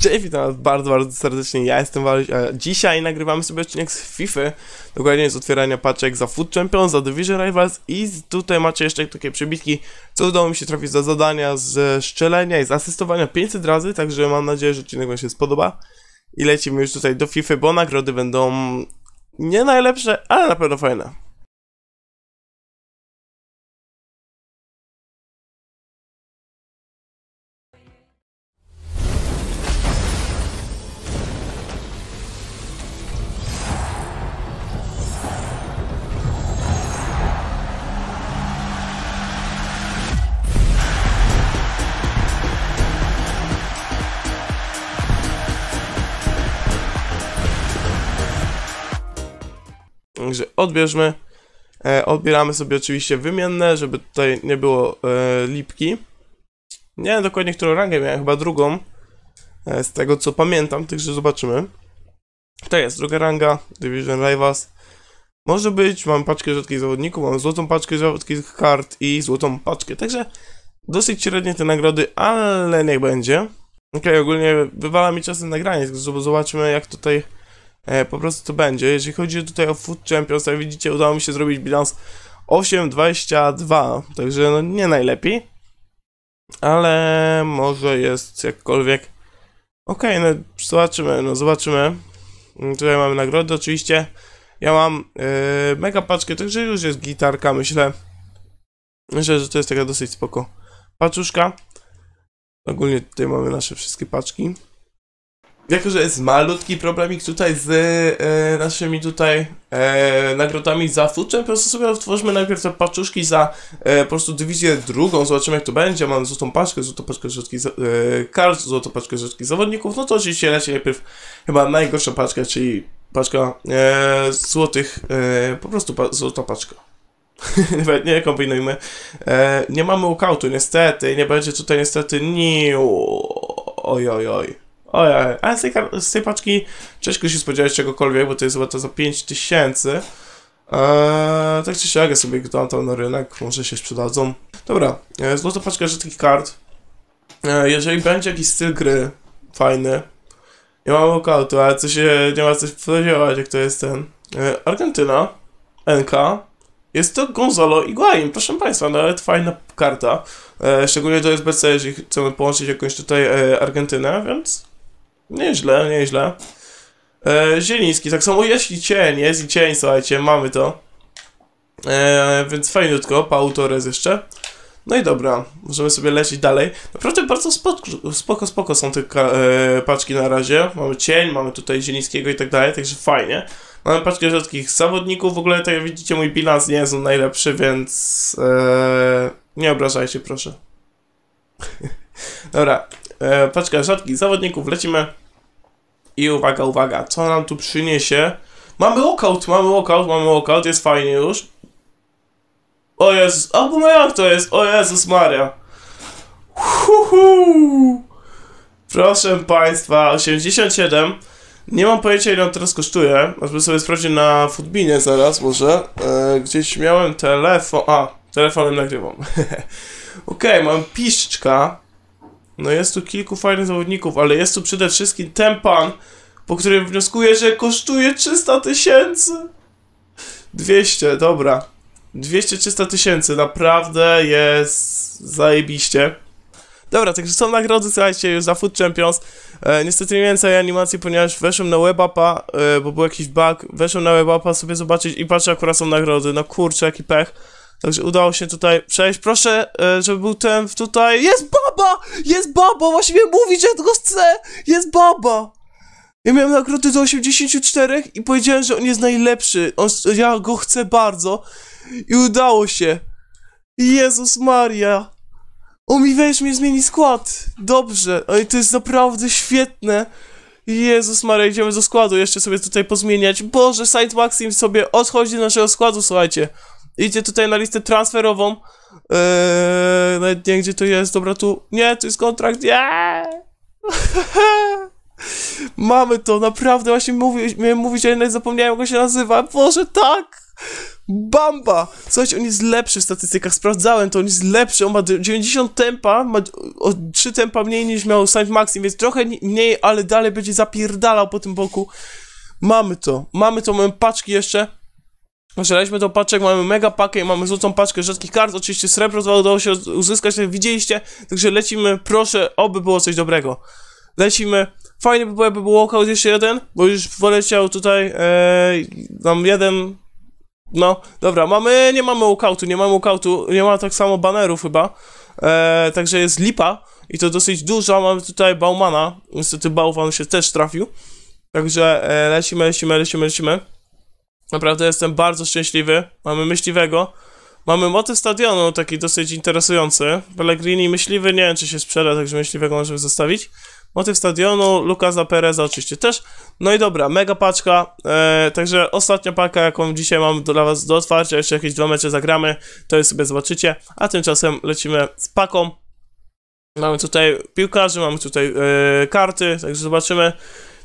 Cześć, witam was bardzo, bardzo serdecznie. Ja jestem Waluś, a dzisiaj nagrywamy sobie odcinek z FIFA. Dokładnie z otwierania paczek za Food Champion, za Division Rivals i tutaj macie jeszcze takie przebitki, co udało mi się trafić za zadania z szczelenia i z asystowania 500 razy, także mam nadzieję, że odcinek wam się spodoba. I lecimy już tutaj do FIFA, bo nagrody będą nie najlepsze, ale na pewno fajne. Także odbierzmy. E, odbieramy sobie oczywiście wymienne, żeby tutaj nie było e, lipki. Nie wiem dokładnie, którą rangę miałem, chyba drugą, e, z tego co pamiętam, także zobaczymy. To jest druga ranga, Division Rivals. Może być, mam paczkę rzadkich zawodników, mam złotą paczkę rzadkich kart i złotą paczkę, także dosyć średnie te nagrody, ale niech będzie. Okej, okay, ogólnie wywala mi czasem nagranie, zobaczmy jak tutaj E, po prostu to będzie. Jeśli chodzi tutaj o Food Champions, jak widzicie, udało mi się zrobić bilans 8,22, także no nie najlepiej, ale może jest jakkolwiek ok, no zobaczymy, no zobaczymy. Mm, tutaj mamy nagrody oczywiście. Ja mam yy, mega paczkę, także już jest gitarka, myślę. Myślę, że to jest taka dosyć spoko paczuszka. Ogólnie tutaj mamy nasze wszystkie paczki jako że jest malutki problemik tutaj z e, naszymi tutaj e, nagrodami za futrem po prostu sobie otwórzmy najpierw te paczuszki za e, po prostu dywizję drugą, zobaczymy jak to będzie. Mam złotą paczkę, złotą paczkę rzutki e, kart, złotą paczkę rzutki zawodników. No to oczywiście leci najpierw chyba najgorsza paczka, czyli paczka e, złotych, e, po prostu pa, złota paczka. nie kombinujmy. E, nie mamy ukałtu, niestety. Nie będzie tutaj niestety niu. Oj, oj, oj. Ojej, ale z tej, z tej paczki ciężko się spodziewać czegokolwiek, bo to jest to za 5000. Eee, tak czy siak, ja sobie dam tam na rynek, może się sprzedadzą. Dobra, e, złota paczka rzadkich kart. Eee, jeżeli będzie jakiś styl gry fajny, nie mam lokautu, ale coś, nie ma coś podziewać, jak to jest ten. E, Argentyna, NK, jest to Gonzalo Higuain, proszę Państwa, nawet no, fajna karta. E, szczególnie do SBC, jeżeli chcemy połączyć jakąś tutaj e, Argentynę, więc Nieźle, nieźle. E, Zieliński, tak samo jeśli cień, jest i cień, słuchajcie, mamy to. E, więc fajniutko, pautorez jeszcze. No i dobra, możemy sobie lecieć dalej. Naprawdę bardzo spoko, spoko, spoko są te e, paczki na razie. Mamy cień, mamy tutaj Zielińskiego i tak dalej, także fajnie. Mamy paczkę rzadkich zawodników, w ogóle tak jak widzicie mój bilans nie jest on najlepszy, więc e, nie obrażajcie proszę. dobra, e, paczka rzadkich zawodników, lecimy. I uwaga, uwaga, co nam tu przyniesie? Mamy walkout, mamy walkout, mamy walkout, jest fajnie już. O Jezus, a jak to jest, o Jezus Maria. Huhu. Proszę Państwa, 87. Nie mam pojęcia ile on teraz kosztuje. Możemy sobie sprawdzić na Foodbinie zaraz może. E, gdzieś miałem telefon, a, telefonem nagrywam. Okej, okay, mam piszczka. No jest tu kilku fajnych zawodników, ale jest tu przede wszystkim ten pan, po którym wnioskuję, że kosztuje 300 tysięcy. 200, dobra. 200-300 tysięcy, naprawdę jest zajebiście. Dobra, także są nagrody, słuchajcie, już za Food Champions. E, niestety nie więcej animacji, ponieważ weszłem na webapa, e, bo był jakiś bug, weszłem na webapa sobie zobaczyć i patrzę, akurat są nagrody. No kurczę, jaki pech. Także udało się tutaj przejść. Proszę, e, żeby był ten tutaj. Jest baba! Jest baba! Właściwie mówi, że ja tego chcę! Jest baba! Ja miałem nagrody do 84 i powiedziałem, że on jest najlepszy. On, ja go chcę bardzo. I udało się. Jezus Maria. O mi weź mnie zmieni skład. Dobrze. Oj, no to jest naprawdę świetne. Jezus Maria, idziemy do składu jeszcze sobie tutaj pozmieniać. Boże, Saint Maxim sobie odchodzi do naszego składu, słuchajcie. Idzie tutaj na listę transferową. Eee, nawet nie gdzie to jest, dobra tu. Nie, to jest kontrakt, nie! Mamy to, naprawdę, właśnie mówi, miałem mówić, ale zapomniałem, jak go się nazywa. Boże, tak! Bamba! Słuchajcie, on jest lepszy w statystykach, sprawdzałem to, on jest lepszy, on ma 90 tempa, ma o 3 tempa mniej niż miał Saint Maxim, więc trochę mniej, ale dalej będzie zapierdalał po tym boku. Mamy to, mamy to, mamy paczki jeszcze. Posiadaliśmy tą paczkę, mamy mega pakę i mamy złotą paczkę rzadkich kart, oczywiście srebro udało się uzyskać, jak widzieliście, także lecimy, proszę, oby było coś dobrego. Lecimy, fajnie by było, jakby był walkout jeszcze jeden, bo już poleciał tutaj, nam e, jeden, no, dobra, mamy, nie mamy walkoutu, nie mamy walkoutu, nie ma tak samo banerów chyba, e, także jest lipa i to dosyć duża, mamy tutaj Baumana, niestety Bauman się też trafił, także e, lecimy, lecimy, lecimy, lecimy. Naprawdę jestem bardzo szczęśliwy. Mamy myśliwego. Mamy motyw stadionu, taki dosyć interesujący. Pellegrini myśliwy, nie wiem czy się sprzeda, także myśliwego możemy zostawić. Motyw stadionu, Lukasa Pereza oczywiście też. No i dobra, mega paczka. E, także ostatnia paczka, jaką dzisiaj mam dla Was do otwarcia. Jeszcze jakieś dwa mecze zagramy, to je sobie zobaczycie. A tymczasem lecimy z paką. Mamy tutaj piłkarzy, mamy tutaj e, karty, także zobaczymy.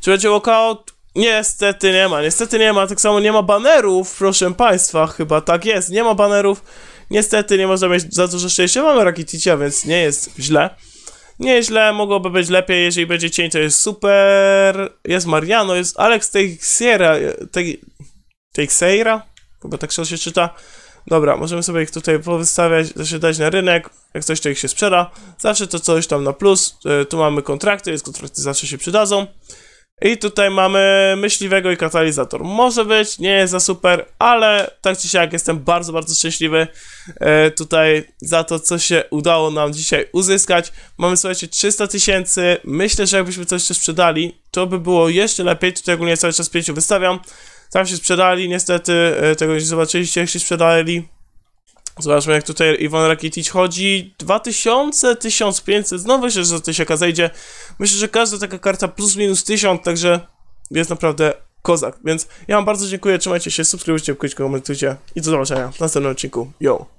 Czy będzie walkout? Niestety nie ma, niestety nie ma. Tak samo nie ma banerów, proszę państwa, chyba tak jest. Nie ma banerów. Niestety nie można mieć za dużo szczęścia. Mamy Rakiticia, więc nie jest źle. Nie jest źle, mogłoby być lepiej, jeżeli będzie cień, to jest super. Jest Mariano, jest Alex Teixeira. Teixeira? Chyba tak się czyta. Dobra, możemy sobie ich tutaj powystawiać, się dać na rynek, jak coś to ich się sprzeda. Zawsze to coś tam na plus. E, tu mamy kontrakty, więc kontrakty zawsze się przydadzą. I tutaj mamy myśliwego i katalizator. Może być, nie jest za super, ale tak czy siak jestem bardzo, bardzo szczęśliwy e, tutaj za to, co się udało nam dzisiaj uzyskać. Mamy, słuchajcie, 300 tysięcy. Myślę, że jakbyśmy coś jeszcze sprzedali, to by było jeszcze lepiej. Tutaj ogólnie cały czas 5 wystawiam. Tam się sprzedali, niestety, e, tego nie zobaczyliście, jak się sprzedali. Zobaczmy, jak tutaj Iwan Rakitic chodzi. 2000, 1500, Znowu myślę, że za tysiąca zejdzie. Myślę, że każda taka karta plus minus 1000, także jest naprawdę kozak. Więc ja wam bardzo dziękuję, trzymajcie się, subskrybujcie, klikajcie, komentujcie i do zobaczenia w następnym odcinku. Yo!